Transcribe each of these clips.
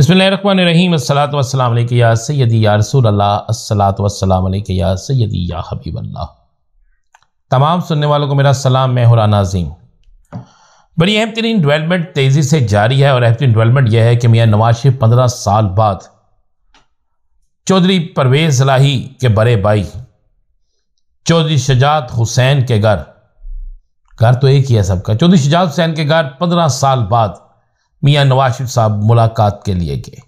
बसमीम सलातम या सैदी या रसूल अल्लाह या सैदी या हबीब तमाम सुनने वालों को मेरा सलाम मैं हुरान नाजीम बड़ी अहम तरीन डिवेलपमेंट तेज़ी से जारी है और अहम तरीन डिवेलपमेंट यह है कि मियाँ नवाज शरीफ पंद्रह साल बाद चौधरी परवेज़ लाही के बड़े भाई चौधरी शजात हुसैन के घर घर तो एक ही है सबका चौधरी शजात हुसैन के घर पंद्रह साल बाद मियाँ नवाज शरीफ साहब मुलाकात के लिए गए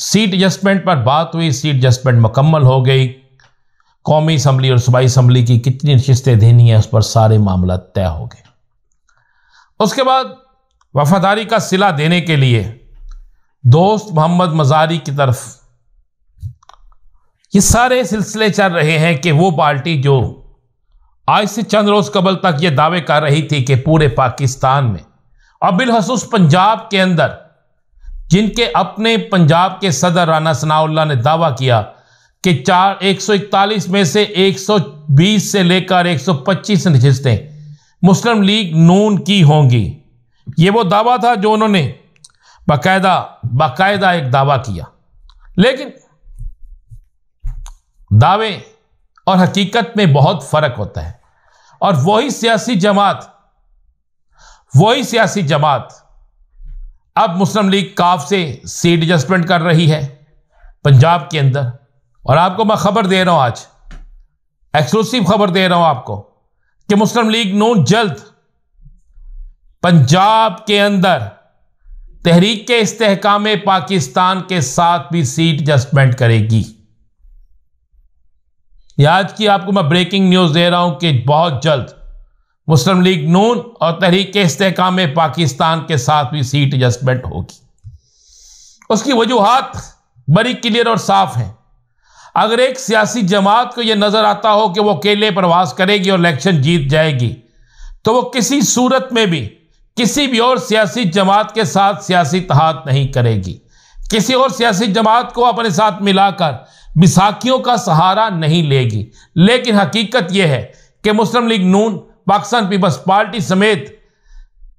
सीट एडजस्टमेंट पर बात हुई सीट एडजस्टमेंट मुकम्मल हो गई कौमी असम्बली और सूबाई असम्बली की कितनी नशस्तें देनी है उस पर सारे मामला तय हो गए उसके बाद वफादारी का सिला देने के लिए दोस्त मोहम्मद मजारी की तरफ ये सारे सिलसिले चल रहे हैं कि वो पार्टी जो आज से चंद रोज़ कबल तक ये दावे कर रही थी कि पूरे पाकिस्तान में अबिलहसूस पंजाब के अंदर जिनके अपने पंजाब के सदर राना सनाउल्ला ने दावा किया कि चार इकतालीस में से 120 से लेकर 125 पच्चीस मुस्लिम लीग नून की होंगी ये वो दावा था जो उन्होंने बाकायदा बाकायदा एक दावा किया लेकिन दावे और हकीकत में बहुत फ़र्क होता है और वही सियासी जमात वही सियासी जमात अब मुस्लिम लीग काफ से सीट एडजस्टमेंट कर रही है पंजाब के अंदर और आपको मैं खबर दे रहा हूं आज एक्सक्लूसिव खबर दे रहा हूं आपको कि मुस्लिम लीग नो जल्द पंजाब के अंदर तहरीक के इस्तेकाम पाकिस्तान के साथ भी सीट एडजस्टमेंट करेगी आज की आपको मैं ब्रेकिंग न्यूज़ दे रहा हूं कि बहुत जल्द मुस्लिम लीग नून और तहरीक इस्तेकाम में पाकिस्तान के साथ भी सीट एडजस्टमेंट होगी उसकी वजूहत बड़ी क्लियर और साफ हैं अगर एक सियासी जमात को यह नज़र आता हो कि वो अकेले प्रवास करेगी और इलेक्शन जीत जाएगी तो वो किसी सूरत में भी किसी भी और सियासी जमात के साथ सियासी तहात नहीं करेगी किसी और सियासी जमात को अपने साथ मिलाकर विसाखियों का सहारा नहीं लेगी लेकिन हकीकत यह है कि मुस्लिम लीग नून पाकिस्तान पीपल्स पार्टी समेत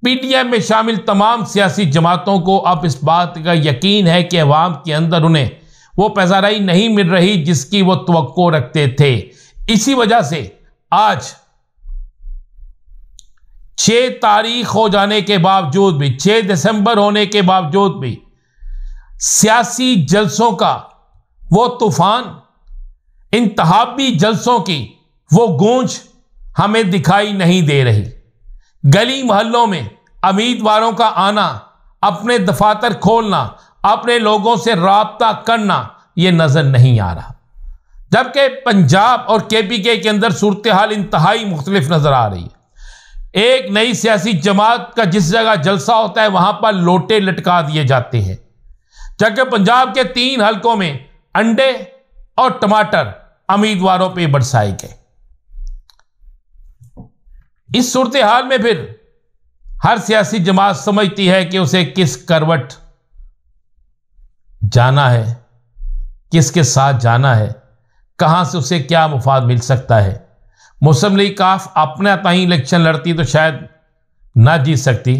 पीटीएम में शामिल तमाम सियासी जमातों को अब इस बात का यकीन है कि अवाम के अंदर उन्हें वो पैसाराई नहीं मिल रही जिसकी वो तो रखते थे इसी वजह से आज छह तारीख हो जाने के बावजूद भी छह दिसंबर होने के बावजूद भी सियासी जलसों का वो तूफान इंतहाबी जलसों की वो गूंज हमें दिखाई नहीं दे रही गली मोहल्लों में उम्मीदवारों का आना अपने दफातर खोलना अपने लोगों से रबता करना ये नज़र नहीं आ रहा जबकि पंजाब और के पी के के अंदर सूरत हाल इंतहाई मुख्तलिफ नज़र आ रही है एक नई सियासी जमात का जिस जगह जलसा होता है वहाँ पर लोटे लटका दिए जाते हैं जबकि पंजाब के तीन हलकों में अंडे और टमाटर उम्मीदवारों पर बरसाए गए इस सूरत हाल में फिर हर सियासी जमात समझती है कि उसे किस करवट जाना है किसके साथ जाना है कहां से उसे क्या मुफाद मिल सकता है मुस्लिम लीग काफ अपने तहीं इलेक्शन लड़ती तो शायद ना जीत सकती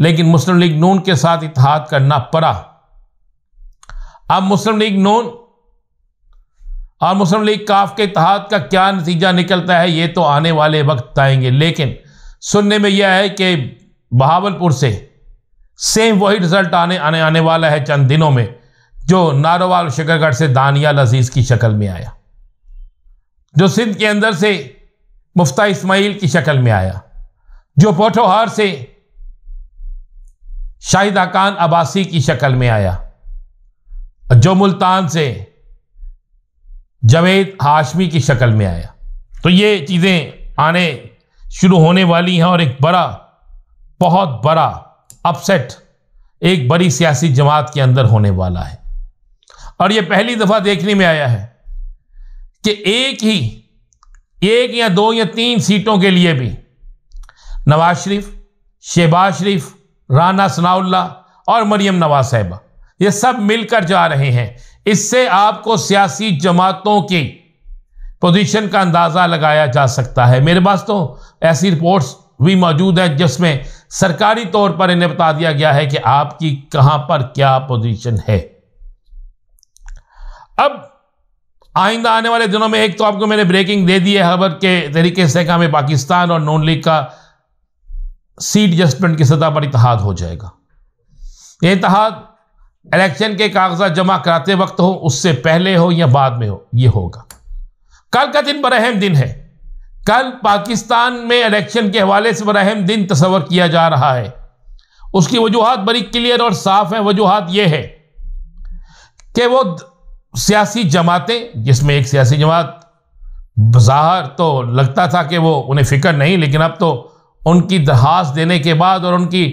लेकिन मुस्लिम लीग नून के साथ इतिहाद करना पड़ा अब मुस्लिम लीग नून और मुस्लिम लीग काफ के तहत का क्या नतीजा निकलता है ये तो आने वाले वक्त आएंगे लेकिन सुनने में यह है कि बहावलपुर से सेम वही रिजल्ट आने आने आने वाला है चंद दिनों में जो नारोवाल शिकरगढ़ से दानियाल अजीज़ की शक्ल में आया जो सिंध के अंदर से मुफ्ता इस्माइल की शक्ल में आया जो पोठोहार से शाहिद अकान अबासी की शक्ल में आया जो मुल्तान से जवेद हाशमी की शक्ल में आया तो ये चीज़ें आने शुरू होने वाली हैं और एक बड़ा बहुत बड़ा अपसेट एक बड़ी सियासी जमात के अंदर होने वाला है और ये पहली दफ़ा देखने में आया है कि एक ही एक या दो या तीन सीटों के लिए भी नवाज शरीफ शहबाज शरीफ राना सनाउल्ला और मरियम नवाज साहिबा ये सब मिलकर जा रहे हैं इससे आपको सियासी जमातों की पोजीशन का अंदाज़ा लगाया जा सकता है मेरे पास तो ऐसी रिपोर्ट्स भी मौजूद है जिसमें सरकारी तौर पर इन्हें बता दिया गया है कि आपकी कहां पर क्या पोजीशन है अब आइंदा आने वाले दिनों में एक तो आपको मैंने ब्रेकिंग दे दी है खबर के तरीके से कहा में पाकिस्तान और नॉन लीग का सीट एडजस्टमेंट की सतह पर इतिहाद हो जाएगा ये इतिहाद इलेक्शन के कागजात जमा कराते वक्त हो उससे पहले हो या बाद में हो ये होगा कल का दिन बड़ा दिन है कल पाकिस्तान में इलेक्शन के हवाले से बड़ा दिन तस्वर किया जा रहा है उसकी वजूहत बड़ी क्लियर और साफ है वजूहत यह है कि वो सियासी जमातें जिसमें एक सियासी जमात बाहर तो लगता था कि वो उन्हें फ़िक्र नहीं लेकिन अब तो उनकी दरहास देने के बाद और उनकी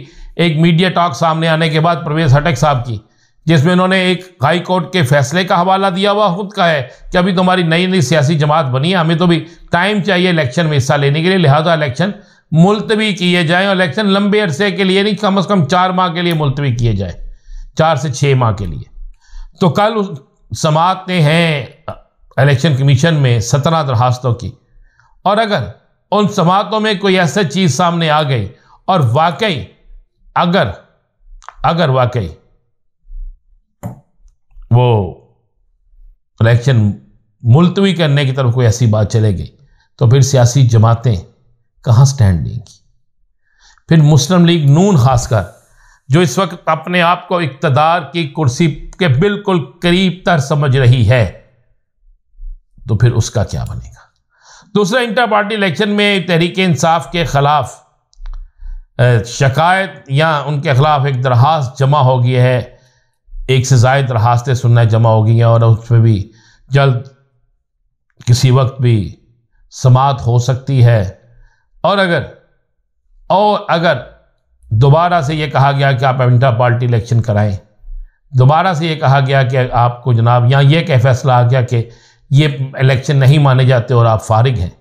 एक मीडिया टॉक सामने आने के बाद प्रवेश हटक साहब की जिसमें उन्होंने एक हाई कोर्ट के फैसले का हवाला दिया हुआ खुद का है कि अभी तुम्हारी नई नई सियासी जमात बनी है हमें तो भी टाइम चाहिए इलेक्शन में हिस्सा लेने के लिए लिहाजा इलेक्शन मुलतवी किए जाएँ और इलेक्शन लंबे अरसे के लिए नहीं कम अज़ कम चार माह के लिए मुलतवी किए जाएँ चार से छः माह के लिए तो कल उस समात ने हैं इलेक्शन कमीशन में सत्रह दरखास्तों की और अगर उन समातों में कोई ऐसा चीज़ सामने आ गई और वाकई अगर अगर वाकई वो इलेक्शन मुलतवी करने की तरफ कोई ऐसी बात चले गई तो फिर सियासी जमातें कहाँ स्टैंड लेंगी फिर मुस्लिम लीग नून खासकर जो इस वक्त अपने आप को इकतदार की कुर्सी के बिल्कुल करीब तर समझ रही है तो फिर उसका क्या बनेगा दूसरा इंटर पार्टी इलेक्शन में तहरीक इंसाफ के ख़िलाफ़ शिकायत या उनके ख़िलाफ़ एक दरख्वास्त जमा हो गई है एक से जायद दरखास्तें सुनना जमा हो गई हैं और उसमें भी जल्द किसी वक्त भी समात हो सकती है और अगर और अगर दोबारा से ये कहा गया कि आप इंटर पार्टी इलेक्शन कराएं दोबारा से ये कहा गया कि आपको जनाब यहाँ ये कह फैसला आ गया कि ये इलेक्शन नहीं माने जाते और आप फारिग हैं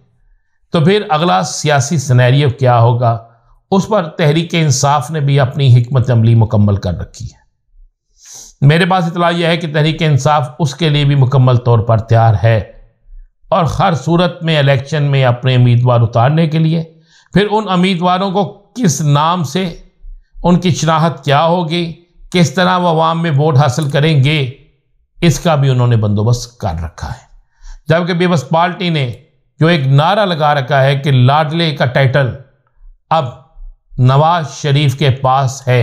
तो फिर अगला सियासी सिनेरियो क्या होगा उस पर तहरीक इंसाफ ने भी अपनी हमत अमली मुकम्मल कर रखी है मेरे पास इतला यह है कि तहरीक इंसाफ उसके लिए भी मुकम्मल तौर पर तैयार है और हर सूरत में इलेक्शन में अपने उम्मीदवार उतारने के लिए फिर उन उम्मीदवारों को किस नाम से उनकी शनाख्त क्या होगी किस तरह वह अवाम में वोट हासिल करेंगे इसका भी उन्होंने बंदोबस्त कर रखा है जबकि पीपल्स पार्टी ने जो एक नारा लगा रखा है कि लाडले का टाइटल अब नवाज शरीफ के पास है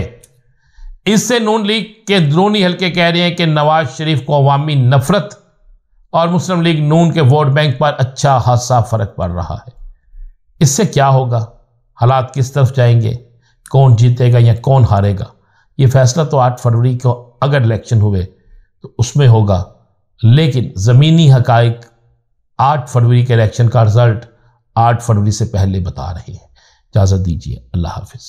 इससे नून लीग के द्रोनी हलके कह रहे हैं कि नवाज शरीफ को अवामी नफरत और मुस्लिम लीग नून के वोट बैंक पर अच्छा खासा फ़र्क पड़ रहा है इससे क्या होगा हालात किस तरफ जाएंगे कौन जीतेगा या कौन हारेगा ये फैसला तो आठ फरवरी को अगर इलेक्शन हुए तो उसमें होगा लेकिन ज़मीनी हक आठ फरवरी के इलेक्शन का रिज़ल्ट आठ फरवरी से पहले बता रहे हैं इजाज़त दीजिए अल्लाह हाफिज़